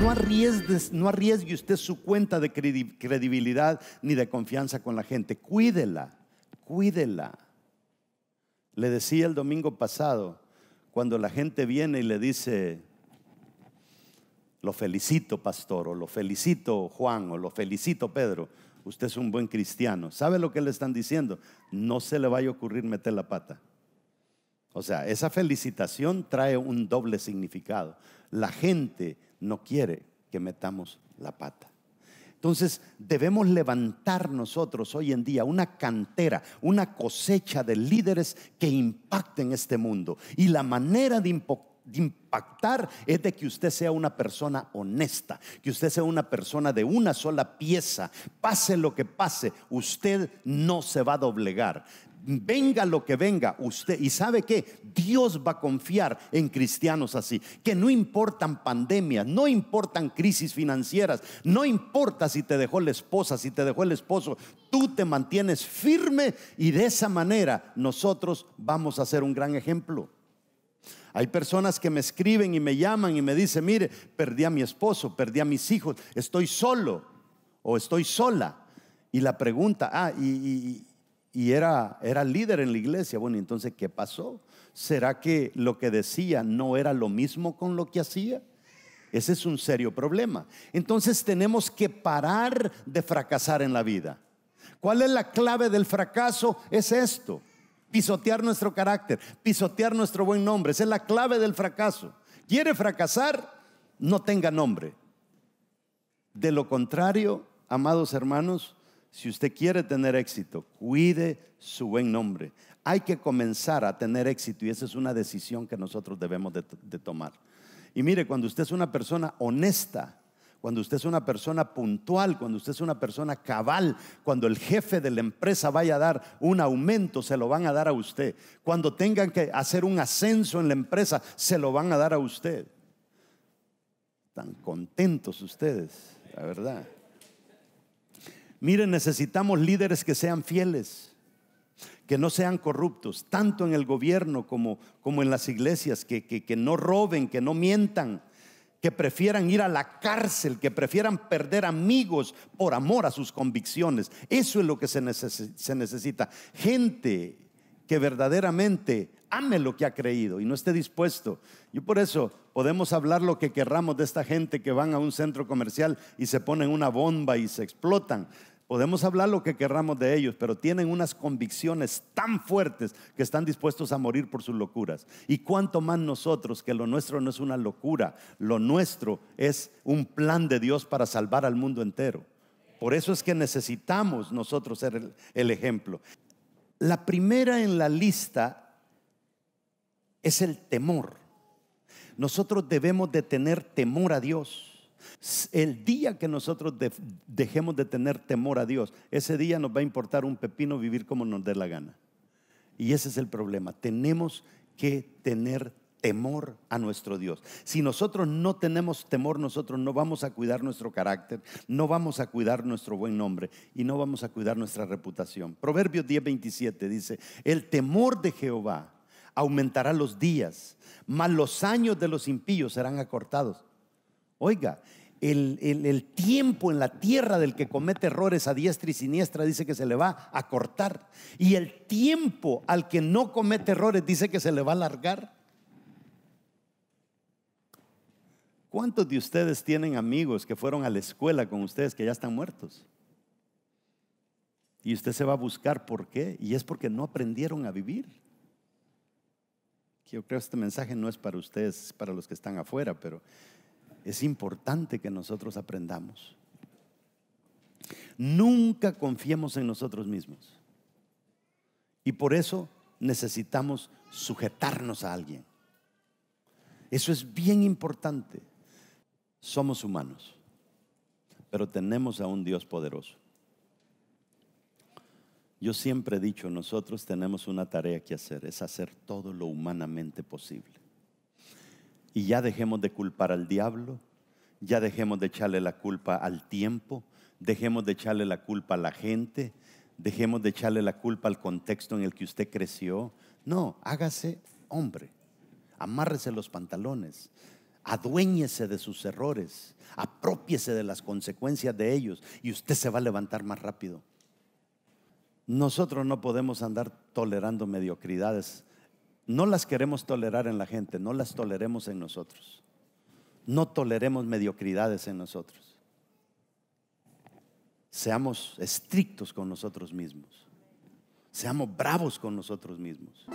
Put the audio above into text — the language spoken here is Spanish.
no arriesgue, no arriesgue usted su cuenta de credibilidad ni de confianza con la gente. Cuídela, cuídela. Le decía el domingo pasado, cuando la gente viene y le dice, lo felicito pastor, o lo felicito Juan, o lo felicito Pedro, usted es un buen cristiano. ¿Sabe lo que le están diciendo? No se le vaya a ocurrir meter la pata. O sea, esa felicitación trae un doble significado. La gente no quiere que metamos la pata. Entonces debemos levantar nosotros hoy en día una cantera, una cosecha de líderes que impacten este mundo. Y la manera de impactar es de que usted sea una persona honesta, que usted sea una persona de una sola pieza. Pase lo que pase, usted no se va a doblegar venga lo que venga usted. Y sabe que Dios va a confiar en cristianos así, que no importan pandemias, no importan crisis financieras, no importa si te dejó la esposa, si te dejó el esposo, tú te mantienes firme y de esa manera nosotros vamos a ser un gran ejemplo. Hay personas que me escriben y me llaman y me dicen, mire, perdí a mi esposo, perdí a mis hijos, estoy solo o estoy sola. Y la pregunta, ah, y y era, era líder en la iglesia. Bueno, entonces, ¿qué pasó? ¿Será que lo que decía no era lo mismo con lo que hacía? Ese es un serio problema. Entonces tenemos que parar de fracasar en la vida. ¿Cuál es la clave del fracaso? Es esto. Pisotear nuestro carácter, pisotear nuestro buen nombre. Esa es la clave del fracaso. ¿Quiere fracasar? No tenga nombre. De lo contrario, amados hermanos, si usted quiere tener éxito, cuide su buen nombre. Hay que comenzar a tener éxito y esa es una decisión que nosotros debemos de, tomar. Y mire, cuando usted es una persona honesta, cuando usted es una persona puntual, cuando usted es una persona cabal, cuando el jefe de la empresa vaya a dar un aumento, se lo van a dar a usted. Cuando tengan que hacer un ascenso en la empresa, se lo van a dar a usted. Tan contentos ustedes, la verdad. Miren, necesitamos líderes que sean fieles, que no sean corruptos, tanto en el gobierno como, en las iglesias, que, no roben, que no mientan, que prefieran ir a la cárcel, que prefieran perder amigos por amor a sus convicciones. Eso es lo que se, se necesita. Gente que verdaderamente ame lo que ha creído y no esté dispuesto. Y por eso podemos hablar lo que querramos de esta gente que van a un centro comercial y se ponen una bomba y se explotan. Podemos hablar lo que querramos de ellos, pero tienen unas convicciones tan fuertes que están dispuestos a morir por sus locuras. Y cuánto más nosotros, que lo nuestro no es una locura, lo nuestro es un plan de Dios para salvar al mundo entero. Por eso es que necesitamos nosotros ser el ejemplo. La primera en la lista es el temor. Nosotros debemos de tener temor a Dios. El día que nosotros dejemos de tener temor a Dios, ese día nos va a importar un pepino vivir como nos dé la gana. Y ese es el problema. Tenemos que tener temor a nuestro Dios. Si nosotros no tenemos temor, nosotros no vamos a cuidar nuestro carácter, no vamos a cuidar nuestro buen nombre y no vamos a cuidar nuestra reputación. Proverbios 10:27 dice, el temor de Jehová aumentará los días, mas los años de los impíos serán acortados. Oiga, el, el, tiempo en la tierra del que comete errores a diestra y siniestra dice que se le va a cortar. Y el tiempo al que no comete errores dice que se le va a alargar. ¿Cuántos de ustedes tienen amigos que fueron a la escuela con ustedes que ya están muertos? Y usted se va a buscar por qué. Y es porque no aprendieron a vivir. Yo creo que este mensaje no es para ustedes, es para los que están afuera, pero es importante que nosotros aprendamos. Nunca confiemos en nosotros mismos. Y por eso necesitamos sujetarnos a alguien. Eso es bien importante. Somos humanos, pero tenemos a un Dios poderoso. Yo siempre he dicho, nosotros tenemos una tarea que hacer, es hacer todo lo humanamente posible. Y ya dejemos de culpar al diablo, ya dejemos de echarle la culpa al tiempo, dejemos de echarle la culpa a la gente, dejemos de echarle la culpa al contexto en el que usted creció. No, hágase hombre, amárrese los pantalones, aduéñese de sus errores, apropiese de las consecuencias de ellos y usted se va a levantar más rápido. Nosotros no podemos andar tolerando mediocridades. No las queremos tolerar en la gente, no las toleremos en nosotros. No toleremos mediocridades en nosotros. Seamos estrictos con nosotros mismos. Seamos bravos con nosotros mismos.